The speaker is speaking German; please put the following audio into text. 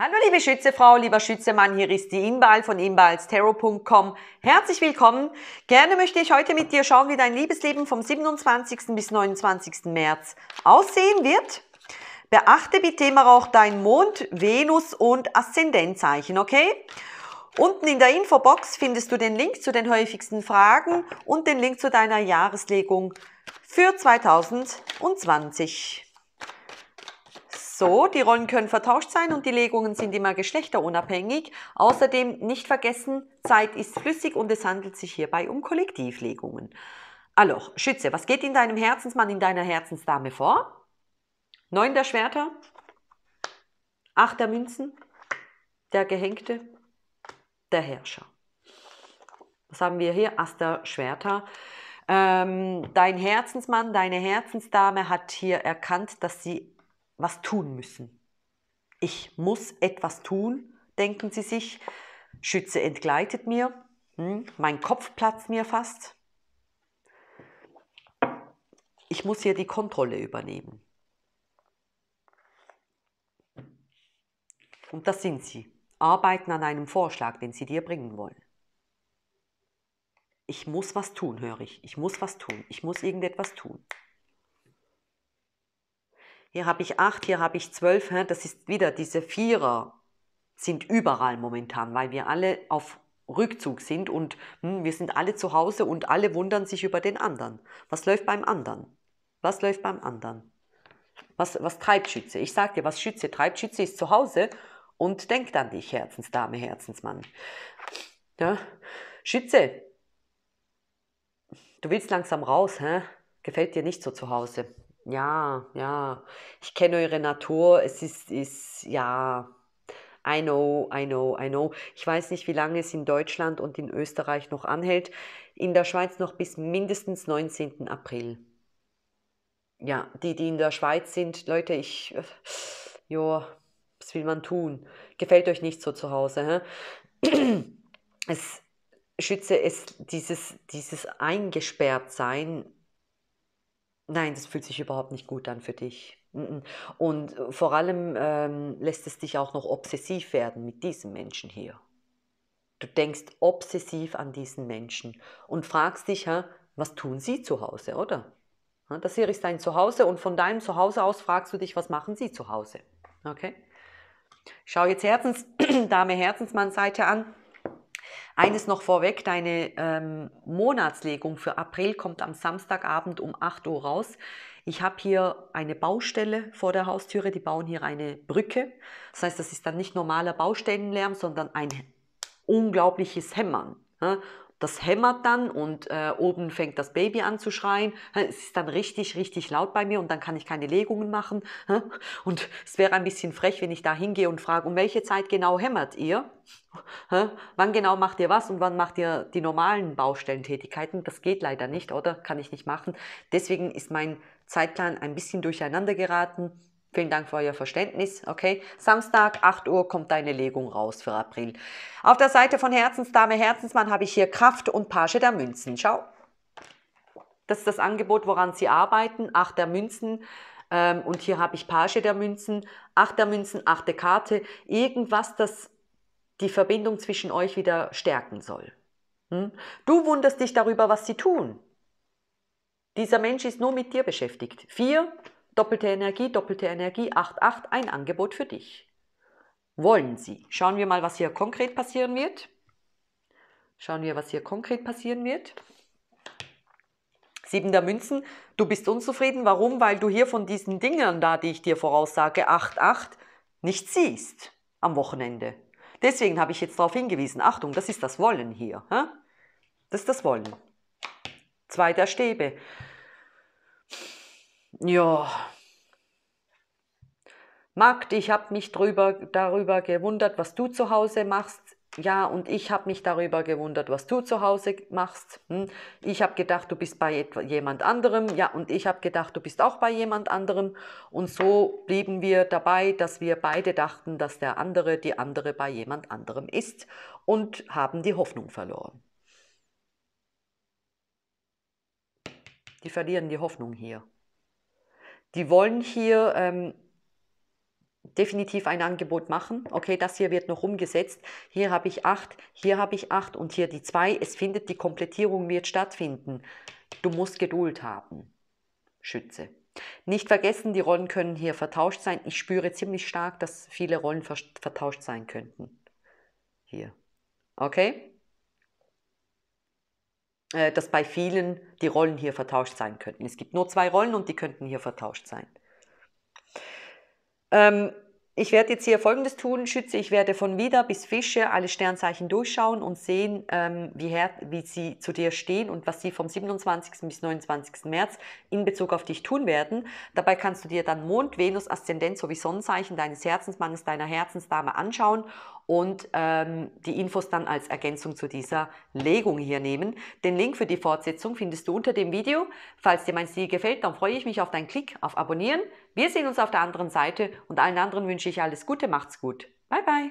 Hallo liebe Schützefrau, lieber Schützemann, hier ist die Imbal von inbalsterro.com. Herzlich willkommen. Gerne möchte ich heute mit dir schauen, wie dein Liebesleben vom 27. bis 29. März aussehen wird. Beachte bitte immer auch dein Mond, Venus und Aszendentzeichen, okay? Unten in der Infobox findest du den Link zu den häufigsten Fragen und den Link zu deiner Jahreslegung für 2020. So, die Rollen können vertauscht sein und die Legungen sind immer geschlechterunabhängig. Außerdem nicht vergessen, Zeit ist flüssig und es handelt sich hierbei um Kollektivlegungen. Alors, Schütze, was geht in deinem Herzensmann, in deiner Herzensdame vor? Neun der Schwerter, acht der Münzen, der Gehängte, der Herrscher. Was haben wir hier? Aster Schwerter. Ähm, dein Herzensmann, deine Herzensdame hat hier erkannt, dass sie was tun müssen. Ich muss etwas tun, denken sie sich. Schütze entgleitet mir, hm, mein Kopf platzt mir fast. Ich muss hier die Kontrolle übernehmen. Und das sind sie. Arbeiten an einem Vorschlag, den sie dir bringen wollen. Ich muss was tun, höre ich. Ich muss was tun. Ich muss irgendetwas tun. Hier habe ich acht, hier habe ich zwölf. Das ist wieder diese Vierer sind überall momentan, weil wir alle auf Rückzug sind und hm, wir sind alle zu Hause und alle wundern sich über den anderen. Was läuft beim anderen? Was läuft beim anderen? Was, was treibt Schütze? Ich sage dir, was Schütze treibt. Schütze ist zu Hause und denkt an dich, Herzensdame, Herzensmann. Ja? Schütze, du willst langsam raus, hä? gefällt dir nicht so zu Hause. Ja, ja. Ich kenne eure Natur. Es ist, ist, ja. I know, I know, I know. Ich weiß nicht, wie lange es in Deutschland und in Österreich noch anhält. In der Schweiz noch bis mindestens 19. April. Ja, die, die in der Schweiz sind, Leute, ich. Äh, ja, was will man tun? Gefällt euch nicht so zu Hause, hä? Es schütze es dieses, dieses Eingesperrtsein Nein, das fühlt sich überhaupt nicht gut an für dich. Mhm. Und äh, vor allem ähm, lässt es dich auch noch obsessiv werden mit diesem Menschen hier. Du denkst obsessiv an diesen Menschen und fragst dich, ha, was tun sie zu Hause, oder? Das hier ist dein Zuhause und von deinem Zuhause aus fragst du dich, was machen sie zu Hause? Okay? Schau jetzt Herzens, Dame Herzensmann Seite an. Eines noch vorweg, deine ähm, Monatslegung für April kommt am Samstagabend um 8 Uhr raus. Ich habe hier eine Baustelle vor der Haustüre, die bauen hier eine Brücke. Das heißt, das ist dann nicht normaler Baustellenlärm, sondern ein unglaubliches Hämmern. Ne? Das hämmert dann und äh, oben fängt das Baby an zu schreien. Es ist dann richtig, richtig laut bei mir und dann kann ich keine Legungen machen. Und es wäre ein bisschen frech, wenn ich da hingehe und frage, um welche Zeit genau hämmert ihr? Wann genau macht ihr was und wann macht ihr die normalen Baustellentätigkeiten? Das geht leider nicht, oder? Kann ich nicht machen. Deswegen ist mein Zeitplan ein bisschen durcheinander geraten. Vielen Dank für euer Verständnis. Okay, Samstag, 8 Uhr, kommt deine Legung raus für April. Auf der Seite von Herzensdame, Herzensmann habe ich hier Kraft und Page der Münzen. Schau. Das ist das Angebot, woran sie arbeiten. Acht der Münzen. Ähm, und hier habe ich Page der Münzen, Acht der Münzen, achte Karte. Irgendwas, das die Verbindung zwischen euch wieder stärken soll. Hm? Du wunderst dich darüber, was sie tun. Dieser Mensch ist nur mit dir beschäftigt. Vier, Doppelte Energie, doppelte Energie 88, ein Angebot für dich. Wollen Sie? Schauen wir mal, was hier konkret passieren wird. Schauen wir, was hier konkret passieren wird. Sieben der Münzen, du bist unzufrieden. Warum? Weil du hier von diesen Dingern da, die ich dir voraussage, 8,8, nicht siehst am Wochenende. Deswegen habe ich jetzt darauf hingewiesen. Achtung, das ist das Wollen hier. Das ist das Wollen. Zwei der Stäbe. Ja. Magd, ich habe mich drüber, darüber gewundert, was du zu Hause machst. Ja, und ich habe mich darüber gewundert, was du zu Hause machst. Hm? Ich habe gedacht, du bist bei jemand anderem. Ja, und ich habe gedacht, du bist auch bei jemand anderem. Und so blieben wir dabei, dass wir beide dachten, dass der andere, die andere bei jemand anderem ist und haben die Hoffnung verloren. Die verlieren die Hoffnung hier. Die wollen hier ähm, definitiv ein Angebot machen. Okay, das hier wird noch umgesetzt. Hier habe ich acht, hier habe ich acht und hier die zwei. Es findet, die Komplettierung wird stattfinden. Du musst Geduld haben. Schütze. Nicht vergessen, die Rollen können hier vertauscht sein. Ich spüre ziemlich stark, dass viele Rollen vertauscht sein könnten. Hier. Okay? Äh, dass bei vielen die Rollen hier vertauscht sein könnten. Es gibt nur zwei Rollen und die könnten hier vertauscht sein. Ähm, ich werde jetzt hier Folgendes tun, Schütze, ich werde von Wider bis Fische alle Sternzeichen durchschauen und sehen, ähm, wie, her, wie sie zu dir stehen und was sie vom 27. bis 29. März in Bezug auf dich tun werden. Dabei kannst du dir dann Mond, Venus, Aszendent sowie Sonnenzeichen deines Herzensmannes, deiner Herzensdame anschauen und ähm, die Infos dann als Ergänzung zu dieser Legung hier nehmen. Den Link für die Fortsetzung findest du unter dem Video. Falls dir mein Stil gefällt, dann freue ich mich auf deinen Klick auf Abonnieren. Wir sehen uns auf der anderen Seite und allen anderen wünsche ich alles Gute, macht's gut. Bye bye.